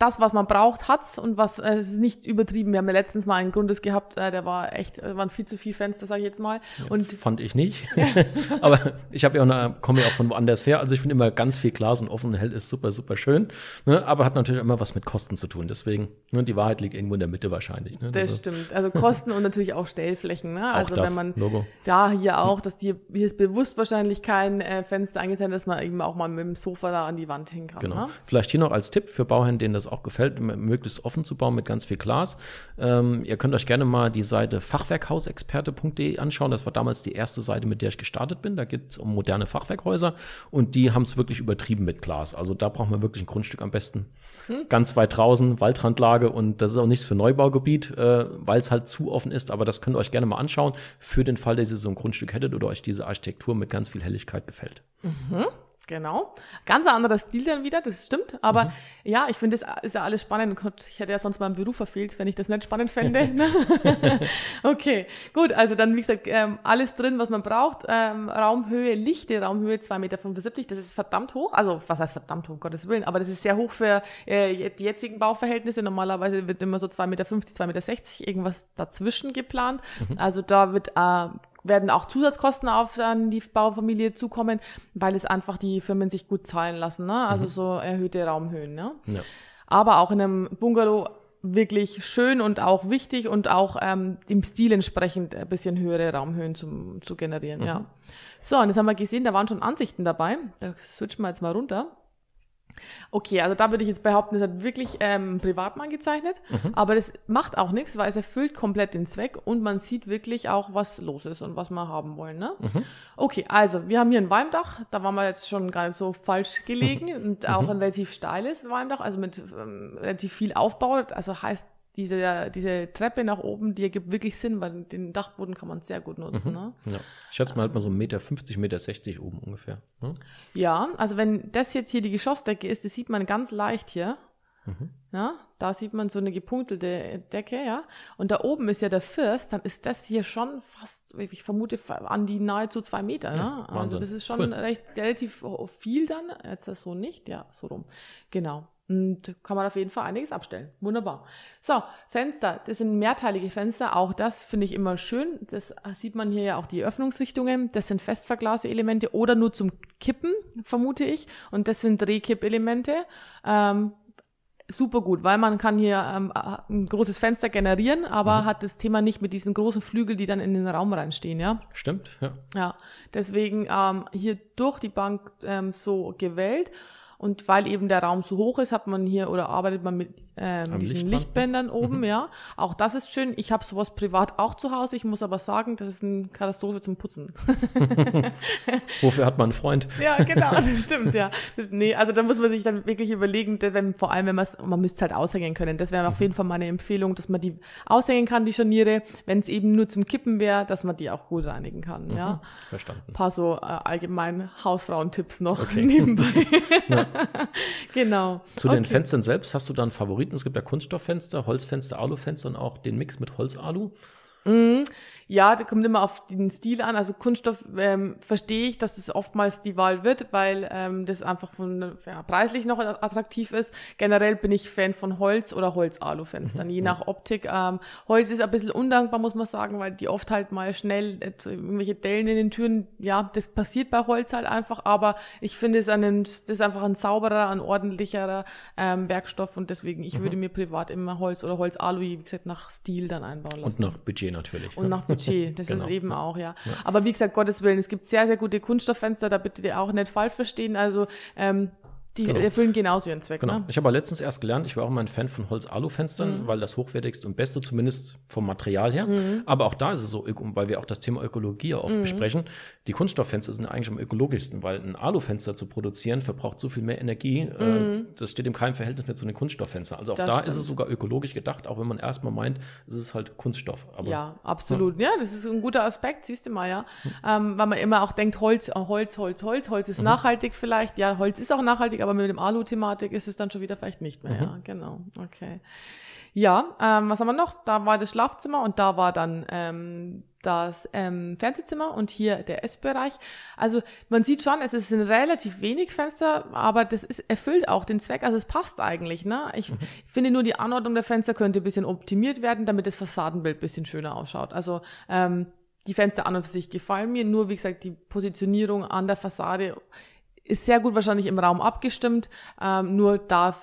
das, was man braucht, hat's und was äh, es ist nicht übertrieben. Wir haben ja letztens mal einen Grundes gehabt, äh, der war echt, äh, waren viel zu viel Fenster, das sage ich jetzt mal. Ja, und fand ich nicht. Aber ich habe ja auch komme ja auch von woanders her. Also ich finde immer ganz viel Glas und offen und hell ist super, super schön. Ne? Aber hat natürlich immer was mit Kosten zu tun. Deswegen, ne, die Wahrheit liegt irgendwo in der Mitte wahrscheinlich. Ne? Das, das also stimmt. Also Kosten und natürlich auch Stellflächen. Ne? Auch also das wenn man Logo. ja hier hm. auch, dass die hier ist bewusst wahrscheinlich kein äh, Fenster eingezeichnet, dass man eben auch mal mit dem Sofa da an die Wand hängen kann. Genau. Ne? Vielleicht hier noch als Tipp für Bauherren, denen das auch gefällt, möglichst offen zu bauen mit ganz viel Glas. Ähm, ihr könnt euch gerne mal die Seite fachwerkhausexperte.de anschauen. Das war damals die erste Seite, mit der ich gestartet bin. Da geht es um moderne Fachwerkhäuser und die haben es wirklich übertrieben mit Glas. Also da braucht man wirklich ein Grundstück am besten. Hm. Ganz weit draußen, Waldrandlage und das ist auch nichts für Neubaugebiet, äh, weil es halt zu offen ist. Aber das könnt ihr euch gerne mal anschauen für den Fall, dass ihr so ein Grundstück hättet oder euch diese Architektur mit ganz viel Helligkeit gefällt. Mhm. Genau. Ganz anderer Stil dann wieder, das stimmt. Aber mhm. ja, ich finde, das ist ja alles spannend. Gott, Ich hätte ja sonst meinen Beruf verfehlt, wenn ich das nicht spannend fände. Ne? okay, gut. Also dann, wie gesagt, ähm, alles drin, was man braucht. Ähm, Raumhöhe, lichte Raumhöhe 2,75 Meter. Das ist verdammt hoch. Also, was heißt verdammt hoch, um Gottes Willen. Aber das ist sehr hoch für äh, die jetzigen Bauverhältnisse. Normalerweise wird immer so 2,50 Meter, 2,60 Meter irgendwas dazwischen geplant. Mhm. Also da wird äh, werden auch Zusatzkosten auf dann die Baufamilie zukommen, weil es einfach die Firmen sich gut zahlen lassen. Ne? Also mhm. so erhöhte Raumhöhen. Ne? Ja. Aber auch in einem Bungalow wirklich schön und auch wichtig und auch ähm, im Stil entsprechend ein bisschen höhere Raumhöhen zum, zu generieren. Mhm. Ja. So, und jetzt haben wir gesehen, da waren schon Ansichten dabei. Da switchen wir jetzt mal runter. Okay, also da würde ich jetzt behaupten, es hat wirklich ähm, Privatmann gezeichnet, mhm. aber das macht auch nichts, weil es erfüllt komplett den Zweck und man sieht wirklich auch, was los ist und was wir haben wollen. Ne? Mhm. Okay, also wir haben hier ein Walmdach, da waren wir jetzt schon gar nicht so falsch gelegen mhm. und auch mhm. ein relativ steiles Walmdach, also mit ähm, relativ viel Aufbau, also heißt diese, diese Treppe nach oben, die ergibt wirklich Sinn, weil den Dachboden kann man sehr gut nutzen. Mhm. Ne? Ja. Ich schätze mal ähm, halt mal so 1,50 Meter, 1,60 Meter oben ungefähr. Ne? Ja, also wenn das jetzt hier die Geschossdecke ist, das sieht man ganz leicht hier. Mhm. Ja, da sieht man so eine gepunktelte Decke, ja. Und da oben ist ja der First, dann ist das hier schon fast, ich vermute, an die nahezu zwei Meter, ne? Ja, also das ist schon cool. recht, relativ viel dann, jetzt das so nicht, ja, so rum. Genau. Und kann man auf jeden Fall einiges abstellen. Wunderbar. So, Fenster, das sind mehrteilige Fenster, auch das finde ich immer schön. Das äh, sieht man hier ja auch die Öffnungsrichtungen. Das sind festverglaste Elemente oder nur zum Kippen, vermute ich. Und das sind Drehkippelemente. Ähm, super gut, weil man kann hier ähm, ein großes Fenster generieren, aber mhm. hat das Thema nicht mit diesen großen Flügeln, die dann in den Raum reinstehen, ja. Stimmt, ja. Ja, deswegen ähm, hier durch die Bank ähm, so gewählt und weil eben der Raum so hoch ist, hat man hier oder arbeitet man mit ähm, diesen ne? Lichtbändern oben, mhm. ja. Auch das ist schön. Ich habe sowas privat auch zu Hause. Ich muss aber sagen, das ist eine Katastrophe zum Putzen. Wofür hat man einen Freund? ja, genau, das stimmt, ja. Das, nee, also da muss man sich dann wirklich überlegen, wenn, vor allem, wenn man es, man müsste es halt aushängen können. Das wäre mhm. auf jeden Fall meine Empfehlung, dass man die aushängen kann, die Scharniere. Wenn es eben nur zum Kippen wäre, dass man die auch gut reinigen kann, mhm. ja. Verstanden. Ein paar so äh, allgemein Hausfrauentipps noch okay. nebenbei. Genau. Zu okay. den Fenstern selbst hast du dann Favoriten? Favoriten. Es gibt ja Kunststofffenster, Holzfenster, Alufenster und auch den Mix mit Holzalu. Mhm ja, da kommt immer auf den Stil an. Also Kunststoff ähm, verstehe ich, dass das oftmals die Wahl wird, weil ähm, das einfach von ja, preislich noch attraktiv ist. Generell bin ich Fan von Holz oder Holz-Alu-Fenstern, mhm. je mhm. nach Optik. Ähm, Holz ist ein bisschen undankbar, muss man sagen, weil die oft halt mal schnell äh, irgendwelche Dellen in den Türen, ja, das passiert bei Holz halt einfach, aber ich finde es einen, das ist einfach ein sauberer, ein ordentlicherer ähm, Werkstoff und deswegen, ich mhm. würde mir privat immer Holz oder Holz-Alu, wie gesagt, nach Stil dann einbauen lassen. Und nach Budget natürlich. Und ne? nach Budget Budget. Das genau. ist eben auch, ja. ja. Aber wie gesagt, Gottes Willen, es gibt sehr, sehr gute Kunststofffenster, da bitte auch nicht falsch verstehen. Also ähm, die genau. erfüllen genauso ihren Zweck. Genau. Ne? Ich habe letztens erst gelernt, ich war auch immer ein Fan von Holz-Alu-Fenstern, mhm. weil das hochwertigste und beste, zumindest vom Material her. Mhm. Aber auch da ist es so, weil wir auch das Thema Ökologie ja oft mhm. besprechen. Die Kunststofffenster sind eigentlich am ökologischsten, weil ein Alufenster zu produzieren verbraucht so viel mehr Energie. Äh, mhm. das steht im keinem Verhältnis mehr zu den Kunststofffenstern. Also auch das da stimmt. ist es sogar ökologisch gedacht, auch wenn man erstmal meint, es ist halt Kunststoff. Aber, ja, absolut. Ja. ja. das ist ein guter Aspekt, siehst du mal, ja. Hm. Ähm, weil man immer auch denkt, Holz, oh, Holz, Holz, Holz, Holz ist mhm. nachhaltig vielleicht. Ja, Holz ist auch nachhaltig aber mit dem Alu-Thematik ist es dann schon wieder vielleicht nicht mehr. Mhm. Ja, genau. Okay. Ja, ähm, was haben wir noch? Da war das Schlafzimmer und da war dann ähm, das ähm, Fernsehzimmer und hier der Essbereich. Also man sieht schon, es sind relativ wenig Fenster, aber das ist, erfüllt auch den Zweck. Also es passt eigentlich. Ne? Ich mhm. finde nur, die Anordnung der Fenster könnte ein bisschen optimiert werden, damit das Fassadenbild ein bisschen schöner ausschaut. Also ähm, die Fenster an und für sich gefallen mir, nur wie gesagt, die Positionierung an der Fassade ist sehr gut wahrscheinlich im Raum abgestimmt. Ähm, nur da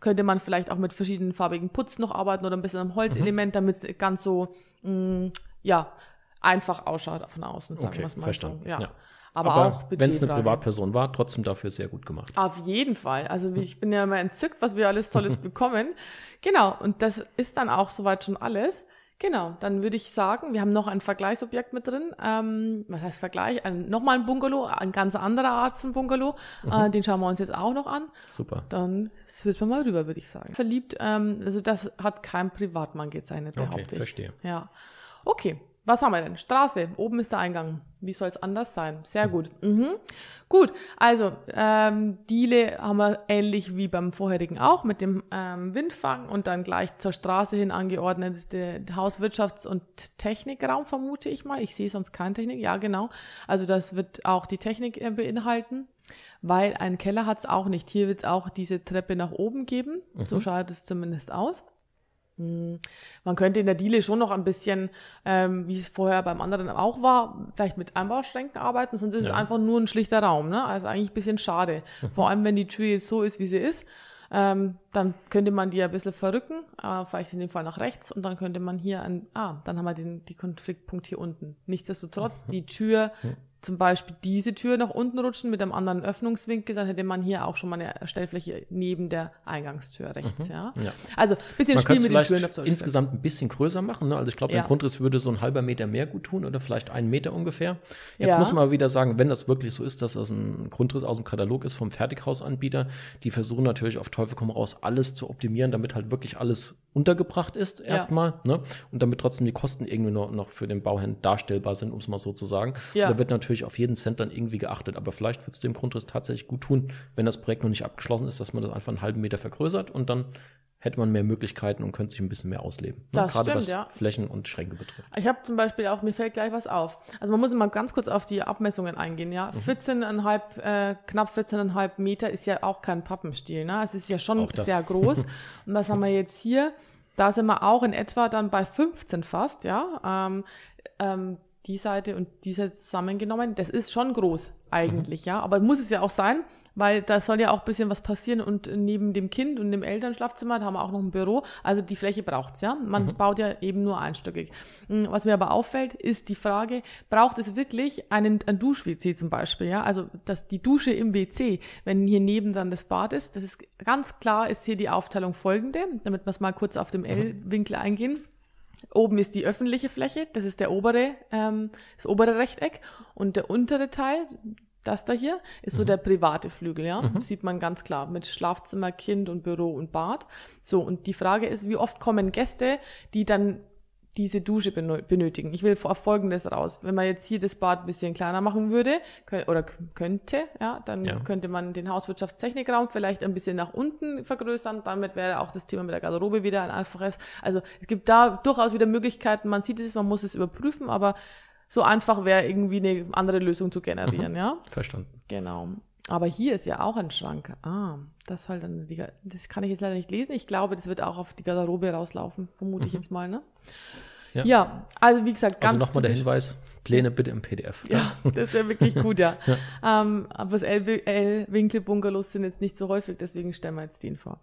könnte man vielleicht auch mit verschiedenen farbigen Putz noch arbeiten oder ein bisschen am Holzelement, mhm. damit es ganz so mh, mm, ja einfach ausschaut von außen, sagen okay, wir mal verstanden. So. Ja. ja. Aber, Aber auch wenn es eine Privatperson war, trotzdem dafür sehr gut gemacht. Auf jeden Fall. Also hm. ich bin ja immer entzückt, was wir alles Tolles bekommen. Genau. Und das ist dann auch soweit schon alles. Genau, dann würde ich sagen, wir haben noch ein Vergleichsobjekt mit drin. Ähm, was heißt Vergleich? Ein, nochmal ein Bungalow, eine ganz andere Art von Bungalow. Mhm. Äh, den schauen wir uns jetzt auch noch an. Super. Dann switchen wir mal rüber, würde ich sagen. Verliebt, ähm, also das hat kein Privatmann gezeichnet, behaupte okay, ich. verstehe. Ja. Okay, was haben wir denn? Straße. Oben ist der Eingang. Wie soll es anders sein? Sehr gut. Mhm. Gut, also ähm, Diele haben wir ähnlich wie beim vorherigen auch mit dem ähm, Windfang und dann gleich zur Straße hin angeordnete Hauswirtschafts- und Technikraum, vermute ich mal. Ich sehe sonst keine Technik. Ja, genau. Also das wird auch die Technik äh, beinhalten weil ein Keller hat's auch nicht. Hier wird's auch diese Treppe nach oben geben. Mhm. So schaut es zumindest aus. Hm, man könnte in der Diele schon noch ein bisschen, ähm, wie es vorher beim anderen auch war, vielleicht mit Einbauschränken arbeiten, sonst ist ja. es einfach nur ein schlichter Raum. Ne? Also eigentlich ein bisschen schade. Mhm. Vor allem, wenn die Tür jetzt so ist, wie sie ist, ähm, dann könnte man die ein bisschen verrücken, äh, vielleicht in dem Fall nach rechts und dann könnte man hier, ein, ah, dann haben wir den die Konfliktpunkt hier unten. Nichtsdestotrotz, mhm. die Tür mhm zum Beispiel diese Tür nach unten rutschen mit einem anderen Öffnungswinkel, dann hätte man hier auch schon mal eine Stellfläche neben der Eingangstür rechts. Mhm, ja? ja? Also ein bisschen man Spiel mit den Türen. Auf insgesamt ein bisschen größer machen. Ne? Also ich glaube, ja. der Grundriss würde so ein halber Meter mehr gut tun oder vielleicht einen Meter ungefähr. Jetzt ja. muss man wieder sagen, wenn das wirklich so ist, dass das ein Grundriss aus dem Katalog ist vom Fertighausanbieter, die versuchen natürlich auf Teufel komm raus, alles zu optimieren, damit halt wirklich alles untergebracht ist erstmal ne? und damit trotzdem die Kosten irgendwie noch, noch für den Bauherrn darstellbar sind, um es mal so zu sagen. Ja. da wird natürlich natürlich auf jeden Cent dann irgendwie geachtet. Aber vielleicht wird es dem Grundriss tatsächlich gut tun, wenn das Projekt noch nicht abgeschlossen ist, dass man das einfach einen halben Meter vergrößert und dann hätte man mehr Möglichkeiten und könnte sich ein bisschen mehr ausleben. Ne? Das Gerade stimmt, was ja. Flächen und Schränke betrifft. Ich habe zum Beispiel auch, mir fällt gleich was auf. Also man muss immer ganz kurz auf die Abmessungen eingehen, ja. Mhm. 14,5, äh, knapp 14,5 Meter ist ja auch kein Pappenstiel, ne? Es ist ja schon sehr groß. und was haben wir jetzt hier. Da sind wir auch in etwa dann bei 15 fast, ja. Ähm, ähm, die Seite und diese zusammengenommen. Das ist schon groß mhm. eigentlich, mhm. ja. Aber muss es ja auch sein, weil da soll ja auch bisschen was passieren und neben dem Kind und dem Elternschlafzimmer, da haben wir auch noch ein Büro. Also die Fläche braucht's ja. Man mhm. baut ja eben nur einstöckig. Hm, was mir aber auffällt, ist die Frage, braucht es wirklich einen, einen Dusch-WC zum Beispiel, ja? Also, dass die Dusche im WC, wenn hier neben dann das Bad ist, das ist ganz klar, ist hier die Aufteilung folgende, damit wir es mal kurz auf dem mhm. L-Winkel eingehen. Oben ist die öffentliche Fläche, das ist der obere, ähm, das obere Rechteck und der untere Teil, das da hier, ist mhm. der private Flügel, ja. Mhm. sieht man ganz klar mit Schlafzimmer, Kind und Büro und Bad. So, und die Frage ist, wie oft kommen Gäste, die dann diese Dusche benötigen. Ich will auf Folgendes raus. Wenn man jetzt hier das Bad ein bisschen kleiner machen würde oder könnte, ja, dann ja. könnte man den Hauswirtschaftstechnikraum vielleicht ein bisschen nach unten vergrößern. Damit wäre auch das Thema mit der Garderobe wieder ein einfaches. Also es gibt da durchaus wieder Möglichkeiten. Man sieht es, man muss es überprüfen, aber so einfach wäre irgendwie eine andere Lösung zu generieren, mhm. ja. Verstanden. Genau. Aber hier ist ja auch ein Schrank. Ah, das halt dann die, das kann ich jetzt leider nicht lesen. Ich glaube, das wird auch auf die Garderobe rauslaufen, vermute mhm. ich jetzt mal, ne? Ja. ja also wie gesagt, also ganz. Also nochmal der Hinweis, Pläne bitte im PDF. Ja, das wäre wirklich gut, ja. ja. Ähm, aber L-Winkel-Bungalows sind jetzt nicht so häufig, deswegen stellen wir jetzt den vor.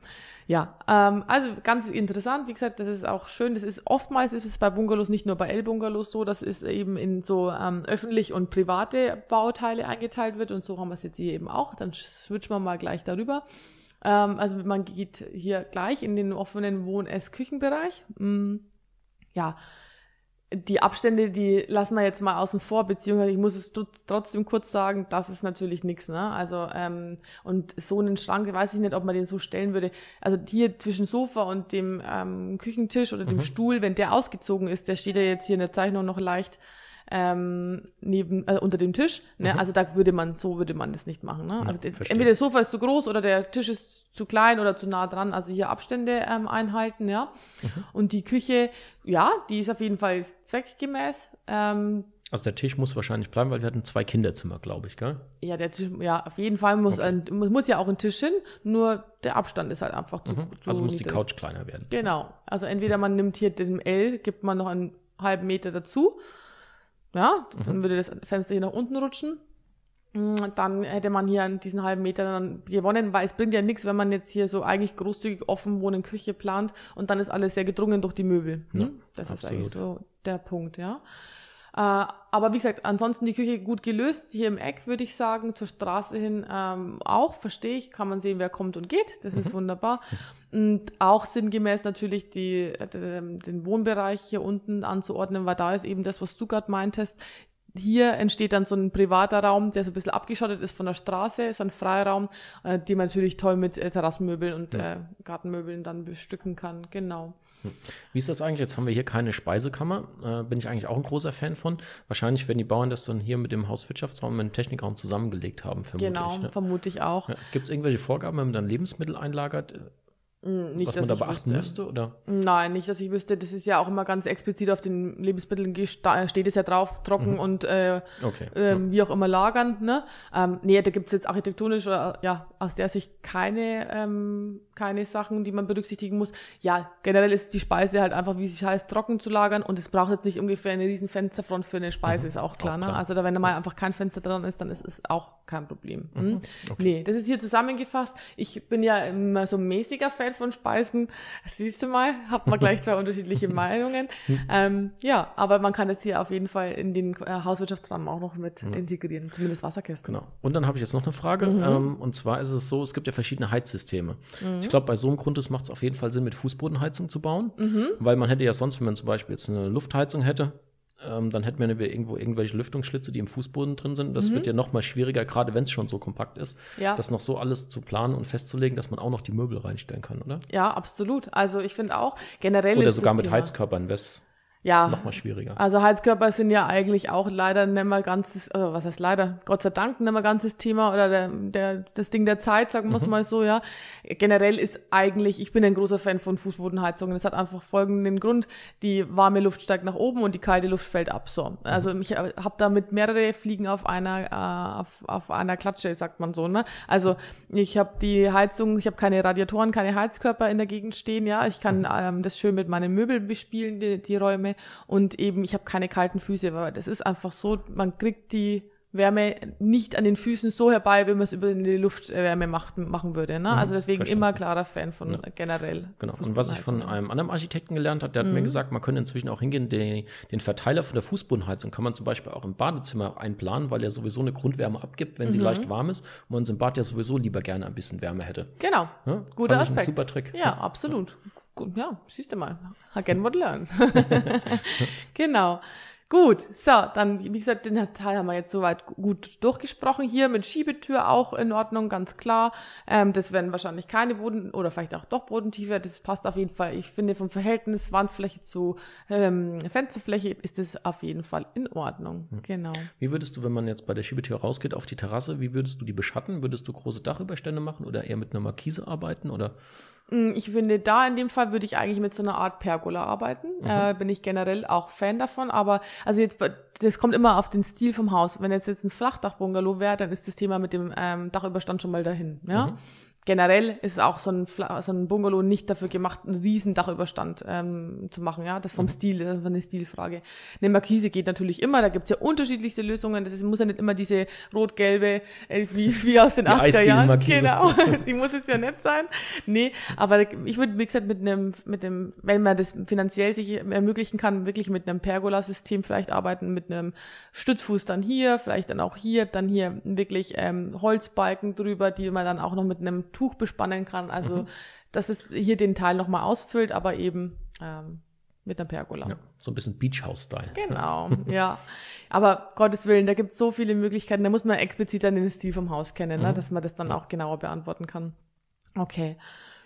Ja, ähm, also ganz interessant. Wie gesagt, das ist auch schön. Das ist oftmals ist es bei Bungalows nicht nur bei L-Bungalows so, dass es eben in so ähm, öffentlich und private Bauteile eingeteilt wird und so haben wir es jetzt hier eben auch. Dann switchen wir mal gleich darüber. Ähm, also man geht hier gleich in den offenen Wohn-Ess-Küchenbereich. Mm, hm, ja die Abstände, die lassen wir jetzt mal außen vor, beziehungsweise ich muss es trotzdem kurz sagen, das ist natürlich nichts. Ne? Also ähm, und so einen Schrank, weiß ich nicht, ob man den so stellen würde. Also hier zwischen Sofa und dem ähm, Küchentisch oder dem mhm. Stuhl, wenn der ausgezogen ist, der steht ja jetzt hier in der Zeichnung noch leicht ähm, neben, äh, unter dem Tisch. Ne? Mhm. Also da würde man, so würde man das nicht machen. Ne? Ja, also de, entweder das Sofa ist zu groß oder der Tisch ist zu klein oder zu nah dran. Also hier Abstände ähm, einhalten, ja. Mhm. Und die Küche, ja, die ist auf jeden Fall zweckgemäß. Ähm, also der Tisch muss wahrscheinlich bleiben, weil wir hatten zwei Kinderzimmer, glaube ich, gell? Ja, der Tisch, ja, auf jeden Fall muss, okay. ein, muss ja auch ein Tisch hin, nur der Abstand ist halt einfach zu, mhm. zu Also muss niedrig. die Couch kleiner werden. Genau. Also entweder man nimmt hier den L, gibt man noch einen halben Meter dazu ja, mhm. dann würde das Fenster hier nach unten rutschen. Mm, dann hätte man hier an diesen halben Meter dann gewonnen, weil es bringt ja nichts, wenn man jetzt hier so eigentlich großzügig offen wohnen Küche plant und dann ist alles sehr gedrungen durch die Möbel. Ne? Ja, das absolut. ist eigentlich so der Punkt, ja. Äh, aber wie gesagt, ansonsten die Küche gut gelöst. Hier im Eck würde ich sagen, zur Straße hin ähm, auch, verstehe ich, kann man sehen, wer kommt und geht. Das mhm. ist wunderbar. Und auch sinngemäß natürlich die, äh, ähm, den Wohnbereich hier unten anzuordnen, weil da ist eben das, was du gerade meintest, hier entsteht dann so ein privater Raum, der so ein bisschen abgeschottet ist von der Straße, so ein Freiraum, äh, den man natürlich toll mit äh, Terrassenmöbeln und ja. äh, Gartenmöbeln dann bestücken kann. Genau. Wie ist das eigentlich? Jetzt haben wir hier keine Speisekammer. Äh, bin ich eigentlich auch ein großer Fan von. Wahrscheinlich werden die Bauern das dann hier mit dem Hauswirtschaftsraum und dem Technikraum zusammengelegt haben, vermute genau, ich. Genau, ne? vermute ich auch. Ja. Gibt es irgendwelche Vorgaben, wenn man dann Lebensmittel einlagert? Mm, nicht, was man da beachten wüsste. müsste, oder? Nein, nicht, dass ich wüsste. Das ist ja auch immer ganz explizit auf den Lebensmitteln äh, steht es ja drauf, trocken mhm. und äh, okay. ähm, ja. wie auch immer lagern. Ne, ähm, nee, da gibt's jetzt architektonisch oder äh, ja aus der Sicht keine ähm, keine Sachen, die man berücksichtigen muss. Ja, generell ist die Speise halt einfach, wie sie heißt, trocken zu lagern und es braucht jetzt nicht ungefähr eine riesen Fensterfront für eine Speise, mhm. ist auch klar. Auch klar. Ne? Also da, wenn da mal einfach kein Fenster dran ist, dann ist es auch kein Problem. Mhm. Hm? Okay. Nee, das ist hier zusammengefasst. Ich bin ja immer so mäßiger Fan von Speisen. Siehst du mal, hat man gleich zwei unterschiedliche Meinungen. Hm. Ähm, ja, aber man kann das hier auf jeden Fall in den äh, Hauswirtschaftsrahmen auch noch mit mhm. integrieren, zumindest Wasserkästen. Genau. Und dann habe ich jetzt noch eine Frage. Mhm. Ähm, und zwar ist es so, es gibt ja verschiedene Heizsysteme. Mhm. Ich glaube, bei so einem Grundriss macht es auf jeden Fall Sinn, mit Fußbodenheizung zu bauen, mhm. weil man hätte ja sonst, wenn man zum Beispiel jetzt eine Luft hätte, ähm, dann hätten wir irgendwo irgendwelche Lüftungsschlitze, die im Fußboden drin sind. Das mhm. wird ja noch mal schwieriger, gerade wenn es schon so kompakt ist, ja. das noch so alles zu planen und festzulegen, dass man auch noch die Möbel reinstellen kann, oder? Ja, absolut. Also ich finde auch generell oder sogar mit Thema. Heizkörpern, was ja, nochmal schwieriger. Also Heizkörper sind ja eigentlich auch leider nicht mehr ganzes, also was heißt leider, Gott sei Dank nicht mehr ganzes Thema oder der, der, das Ding der Zeit, sagen wir mhm. mal so, ja. Generell ist eigentlich, ich bin ein großer Fan von Fußbodenheizungen. Das hat einfach folgenden Grund. Die warme Luft steigt nach oben und die kalte Luft fällt ab. So. Also mhm. ich habe damit mehrere Fliegen auf einer, äh, auf, auf einer Klatsche, sagt man so. Ne? Also ich habe die Heizung, ich habe keine Radiatoren, keine Heizkörper in der Gegend stehen, ja. Ich kann mhm. ähm, das schön mit meinen Möbeln bespielen, die, die Räume und eben ich habe keine kalten Füße, weil das ist einfach so, man kriegt die Wärme nicht an den Füßen so herbei, wie man es über die Luftwärme äh, macht, machen würde. Ne? Mhm, also deswegen immer klarer Fan von ja. generell. Genau. Und was ich von einem anderen Architekten gelernt habe, der hat mhm. mir gesagt, man könnte inzwischen auch hingehen, den, den, Verteiler von der Fußbodenheizung kann man zum Beispiel auch im Badezimmer einplanen, weil er sowieso eine Grundwärme abgibt, wenn mhm. sie leicht warm ist und man im Bad ja sowieso lieber gerne ein bisschen Wärme hätte. Genau. Ja? Guter Aspekt. super Trick. Ja, absolut. Ja. Gut, ja, siehst du mal, Again, what was lernen. genau. Gut, so, dann, wie gesagt, den Teil haben wir jetzt soweit gut durchgesprochen. Hier mit Schiebetür auch in Ordnung, ganz klar. Ähm, das werden wahrscheinlich keine Boden- oder vielleicht auch doch Bodentiefe. Das passt auf jeden Fall. Ich finde, vom Verhältnis Wandfläche zu ähm, Fensterfläche ist das auf jeden Fall in Ordnung. Mhm. Genau. Wie würdest du, wenn man jetzt bei der Schiebetür rausgeht auf die Terrasse, wie würdest du die beschatten? Würdest du große Dachüberstände machen oder eher mit einer Markise arbeiten oder Mm, ich finde, da in dem Fall würde ich eigentlich mit so einer Art Pergola arbeiten. Mhm. Äh, bin ich generell auch Fan davon. Aber also jetzt, das kommt immer auf den Stil vom Haus. Wenn es jetzt ein Flachdachbungalow wäre, dann ist das Thema mit dem ähm, Dachüberstand schon mal dahin. Ja? Mhm generell ist auch so ein, so ein Bungalow nicht dafür gemacht, einen riesen Dachüberstand ähm, zu machen. Ja, das vom mhm. Stil, das ist einfach eine Stilfrage. Eine Markise geht natürlich immer, da gibt's ja unterschiedlichste Lösungen. Das ist, muss ja nicht immer diese rot-gelbe, äh, wie, wie aus den die 80er Jahren. Genau, die muss es ja nicht sein. Nee, aber ich würde, wie gesagt, mit einem, mit einem, wenn man das finanziell sich ermöglichen kann, wirklich mit einem Pergola-System vielleicht arbeiten, mit einem Stützfuß dann hier, vielleicht dann auch hier, dann hier wirklich ähm, Holzbalken drüber, die man dann auch noch mit einem Tuch bespannen kann. Also, mhm. dass es hier den Teil nochmal ausfüllt, aber eben ähm, mit einer Pergola. Ja, so ein bisschen Beachhouse-Style. Genau, ja. Aber Gottes Willen, da gibt es so viele Möglichkeiten. Da muss man explizit dann den Stil vom Haus kennen, ne, mhm. ne? dass man das dann auch genauer beantworten kann. Okay.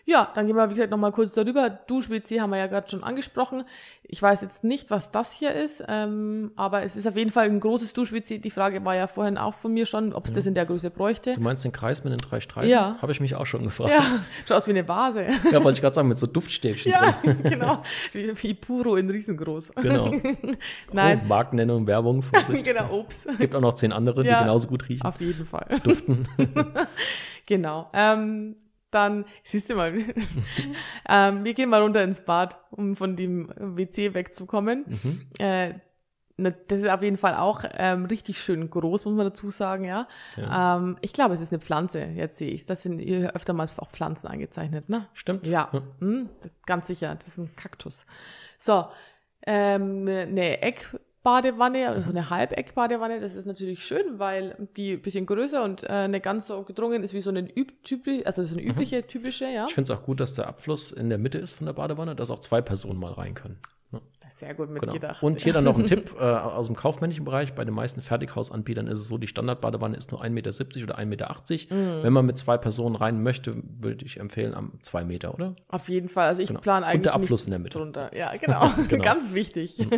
Ja, dann gehen wir, wie gesagt, nochmal kurz darüber. Dusch-WC haben wir ja gerade schon angesprochen. Ich weiß jetzt nicht, was das hier ist, ähm, aber es ist auf jeden Fall ein großes Dusch-WC. Die Frage war ja vorhin auch von mir schon, ob es ja. das mhm. in der Größe bräuchte. Du meinst den Kreis mit den drei Streifen? Ja. Habe ich mich auch schon gefragt. Ja, schaut aus wie eine Vase. Ja, wollte ich gerade sagen, mit so Duftstäbchen ja, drin. genau. Wie, wie Puro in riesengroß. Genau. Oh, Nein. Oh, Markennennung, Werbung. Vorsicht. genau, Obst. Gibt auch noch zehn andere, ja, die genauso gut riechen. Auf jeden Fall. Duften. genau. Ähm, dann, siehst du mal, ähm, wir gehen mal runter ins Bad, um von dem WC wegzukommen. Mhm. Äh, das ist auf jeden Fall auch ähm, richtig schön groß, muss man dazu sagen, ja. ja. Ähm, ich glaube, es ist eine Pflanze, jetzt sehe ich es. Das sind öfter mal auch Pflanzen angezeichnet, ne? Stimmt. Ja, ja. Hm, ganz sicher, das ist ein Kaktus. So, ähm, eine ne Eck, Badewanne oder so also eine Halbeck-Badewanne, das ist natürlich schön, weil die ein bisschen größer und äh, nicht ganz so gedrungen ist wie so eine, also so eine mhm. übliche, mhm. typische, ja. Ich finde es auch gut, dass der Abfluss in der Mitte ist von der Badewanne, dass auch zwei Personen mal rein können sehr gut genau. mitgedacht. Genau. Und hier dann noch ein Tipp äh, aus dem kaufmännischen Bereich. Bei den meisten Fertighausanbietern ist es so, die Standardbadewanne ist nur 1,70 Meter oder 1,80 Meter. Mhm. Wenn man mit zwei Personen rein möchte, würde ich empfehlen, am 2 Meter, oder? Auf jeden Fall. Also ich genau. plane eigentlich. Und der Abfluss in der Mitte. Drunter. Ja, genau. genau. Ganz wichtig. Mhm.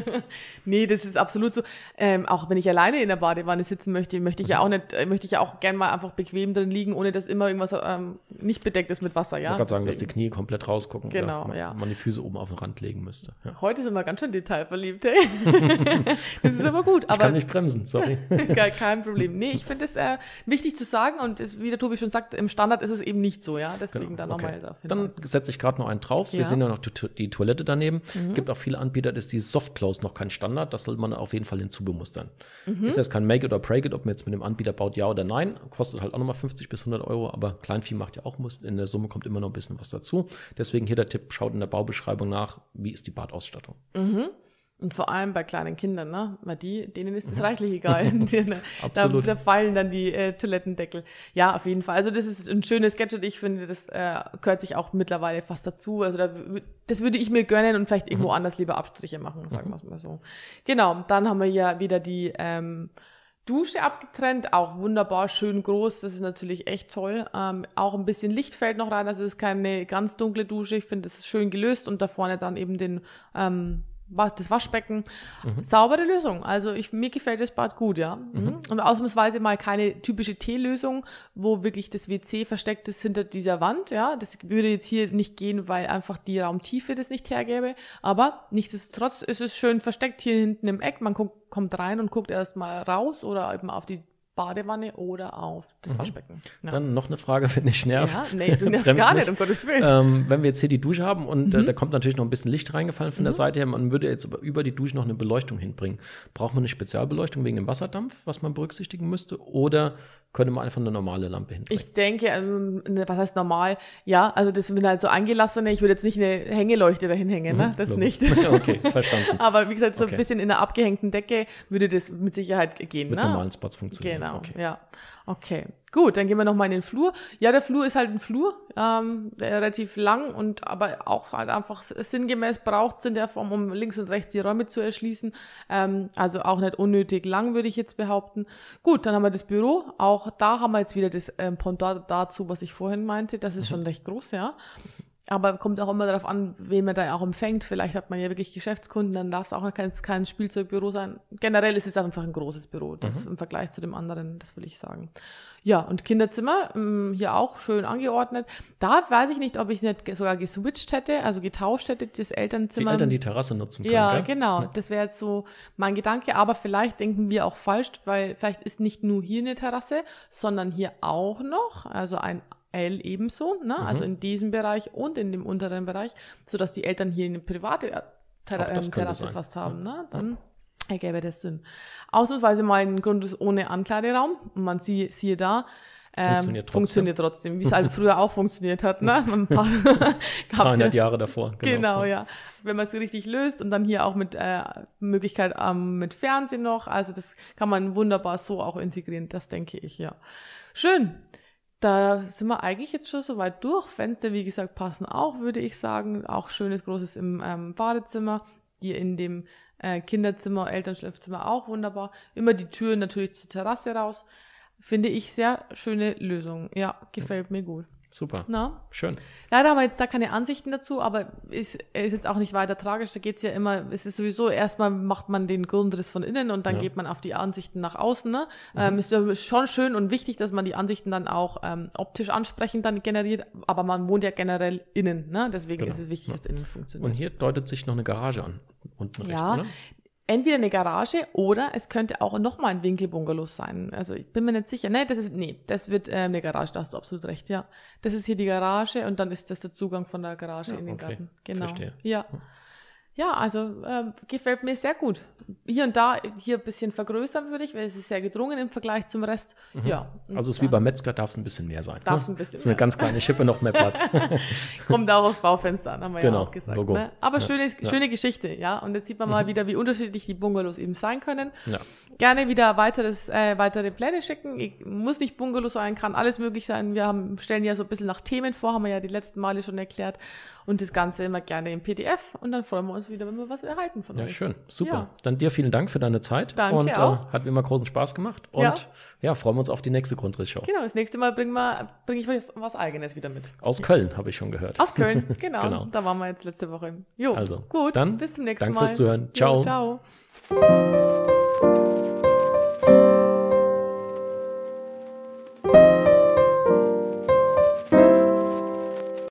nee, das ist absolut so. Ähm, auch wenn ich alleine in der Badewanne sitzen möchte, möchte ich ja mhm. auch nicht, äh, möchte ich ja auch gerne mal einfach bequem drin liegen, ohne dass immer irgendwas ähm, nicht bedeckt ist mit Wasser. Ja? Ich kann sagen, dass die Knie komplett rausgucken genau, oder man, ja. man die Füße oben auf den Rand legen müsste. Ja. Heute sind wir ganz schön in Detail verliebt, hey. das ist aber gut. Aber ich kann nicht bremsen, sorry. kein Problem. Nee, ich finde es äh, wichtig zu sagen und ist, wie der Tobi schon sagt, im Standard ist es eben nicht so, ja. Deswegen genau. dann nochmal okay. Dann setze ich gerade noch einen drauf. Ja. Wir sehen ja noch die, die Toilette daneben. Es mhm. gibt auch viele Anbieter, ist die Soft Close noch kein Standard. Das sollte man auf jeden Fall hinzubemustern. Mhm. Ist das kein Make it oder Break it, ob man jetzt mit dem Anbieter baut, ja oder nein. Kostet halt auch nochmal 50 bis 100 Euro, aber Kleinvieh macht ja auch Mist. In der Summe kommt immer noch ein bisschen was dazu. Deswegen hier der Tipp, schaut in der Baubeschreibung nach, wie ist die Badausstattung. Mhm. Und vor allem bei kleinen Kindern, ne? Weil die, denen ist es reichlich egal. Ne, Absolut. Da, da, fallen dann die äh, Toilettendeckel. Ja, auf jeden Fall. Also das ist ein schönes Gadget. ich finde, das äh, gehört sich auch mittlerweile fast dazu. Also da, das würde ich mir gönnen und vielleicht irgendwo mhm. anders lieber Abstriche machen, sagen mhm. wir es mal so. Genau, dann haben wir ja wieder die ähm, Dusche abgetrennt, auch wunderbar, schön groß, das ist natürlich echt toll. Ähm, auch ein bisschen Licht fällt noch rein, also es ist keine ganz dunkle Dusche. Ich finde, es ist schön gelöst und da vorne dann eben den ähm, das Waschbecken. Mhm. Saubere Lösung. Also ich, mir gefällt das Bad gut, ja. Mhm. mhm. Und ausnahmsweise mal keine typische Teelösung, wo wirklich das WC versteckt ist hinter dieser Wand, ja. Das würde jetzt hier nicht gehen, weil einfach die Raumtiefe das nicht hergäbe. Aber nichtsdestotrotz ist es schön versteckt hier hinten im Eck. Man guckt, kommt rein und guckt erstmal raus oder eben auf die Badewanne oder auf das mhm. Waschbecken. Ja. Dann noch eine Frage, wenn ich nerv. Ja, nee, du nervst gar nicht, um Gottes Willen. Ähm, wenn wir jetzt hier die Dusche haben und äh, mhm. äh, da kommt natürlich noch ein bisschen Licht reingefallen von mhm. der Seite her, man würde jetzt aber über die Dusche noch eine Beleuchtung hinbringen. Braucht man eine Spezialbeleuchtung wegen dem Wasserdampf, was man berücksichtigen müsste? Oder könnte man einfach eine normale Lampe hinbringen. Ich denke, also, ne, was heißt normal? Ja, also das sind halt so angelassene, ich würde jetzt nicht eine Hängeleuchte dahin hängen, ne? Mhm, das Logisch. nicht. okay, verstanden. Aber wie gesagt, so okay. ein bisschen in einer abgehängten Decke würde das mit Sicherheit gehen. Mit ne? normalen Spots funktionieren. Genau, okay. ja. Okay, gut, dann gehen wir nochmal in den Flur. Ja, der Flur ist halt ein Flur, ähm, relativ lang und aber auch halt einfach sinngemäß braucht es in der Form, um links und rechts die Räume zu erschließen. Ähm, also auch nicht unnötig lang, würde ich jetzt behaupten. Gut, dann haben wir das Büro. Auch da haben wir jetzt wieder das ähm, Pendant dazu, was ich vorhin meinte. Das ist mhm. schon recht groß, ja. Aber kommt auch immer darauf an, wen man da auch empfängt. Vielleicht hat man ja wirklich Geschäftskunden, dann darf es auch kein, kein Spielzeugbüro sein. Generell ist es einfach ein großes Büro, das mhm. im Vergleich zu dem anderen, das will ich sagen. Ja, und Kinderzimmer, mm, hier auch schön angeordnet. Da weiß ich nicht, ob ich nicht sogar geswitcht hätte, also getauscht hätte, das Elternzimmer. Die Eltern die Terrasse nutzen können. Ja, gell? genau. Ja. Das wäre jetzt so mein Gedanke. Aber vielleicht denken wir auch falsch, weil vielleicht ist nicht nur hier eine Terrasse, sondern hier auch noch, also ein L ebenso, ne? Also mhm. also in diesem Bereich und in dem unteren Bereich, sodass die Eltern hier eine private Ter ähm, Terrasse sein. fast haben. Ja. Ne? Dann ja. ergäbe das Sinn. Ausnahmsweise mal ein Grundriss ohne Ankleideraum. Und man siehe, siehe da, ähm, funktioniert trotzdem, funktioniert trotzdem wie es halt früher auch funktioniert hat. Ne? Ein paar 300 ja. Jahre davor. Genau, genau ja. Wenn man es richtig löst und dann hier auch mit äh, Möglichkeit ähm, mit Fernsehen noch. Also das kann man wunderbar so auch integrieren, das denke ich, ja. Schön da sind wir eigentlich jetzt schon soweit durch. Fenster, wie gesagt, passen auch, würde ich sagen. Auch schönes großes im ähm, Badezimmer, hier in dem äh, Kinderzimmer, Elternschlafzimmer auch wunderbar. Immer die Türen natürlich zur Terrasse raus. Finde ich sehr schöne Lösung. Ja, gefällt mir gut. Super. Na? Schön. Leider haben wir jetzt da keine Ansichten dazu, aber ist, ist jetzt auch nicht weiter tragisch. Da geht es ja immer, es ist sowieso, erstmal macht man den Grundriss von innen und dann ja. geht man auf die Ansichten nach außen. Ne? Mhm. Ähm, ist ja schon schön und wichtig, dass man die Ansichten dann auch ähm, optisch ansprechend dann generiert, aber man wohnt ja generell innen. Ne? Deswegen genau. ist es wichtig, ja. dass innen funktioniert. Und hier deutet sich noch eine Garage an, unten rechts, ja, oder? entweder eine Garage oder es könnte auch nochmal ein Winkelbungalow sein. Also ich bin mir nicht sicher. Nee, das, ist, nee, das wird äh, eine Garage, da hast du absolut recht, ja. Das ist hier die Garage und dann ist das der Zugang von der Garage ja, in den okay. Garten. Genau. Verstehe. Ja ja, also äh, gefällt mir sehr gut. Hier und da, hier ein bisschen vergrößern würde ich, weil es ist sehr gedrungen im Vergleich zum Rest. Mhm. Ja. Also es ist wie beim Metzger, darf es ein bisschen mehr sein. Darf es ein bisschen ist mehr. Ist eine ganz kleine Schippe, noch mehr Platz. Kommt auch aus Baufenstern, haben wir genau, ja auch gesagt. Logo. Ne? Aber ja, schöne, ja. schöne Geschichte, ja. Und jetzt sieht man mal mhm. wieder, wie unterschiedlich die Bungalows eben sein können. Ja. Gerne wieder weiteres, äh, weitere Pläne schicken. Ich muss nicht Bungalow sein, kann alles möglich sein. Wir haben, stellen ja so ein bisschen nach Themen vor, haben wir ja die letzten Male schon erklärt. Und das Ganze immer gerne im PDF. Und dann freuen wir uns wieder, wenn wir was erhalten von ja, euch. Ja, schön. Super. Ja. Dann dir vielen Dank für deine Zeit. Danke und äh, auch. Äh, hat mir immer großen Spaß gemacht. Und ja. ja freuen wir uns auf die nächste Grundrissshow. Genau, das nächste Mal bringe bring ich euch was Eigenes wieder mit. Aus Köln, habe ich schon gehört. Aus Köln, genau. genau. Da waren wir jetzt letzte Woche. Jo, also, gut. Dann bis zum nächsten Dank Mal. Danke fürs Zuhören. Ciao. Jo, ciao.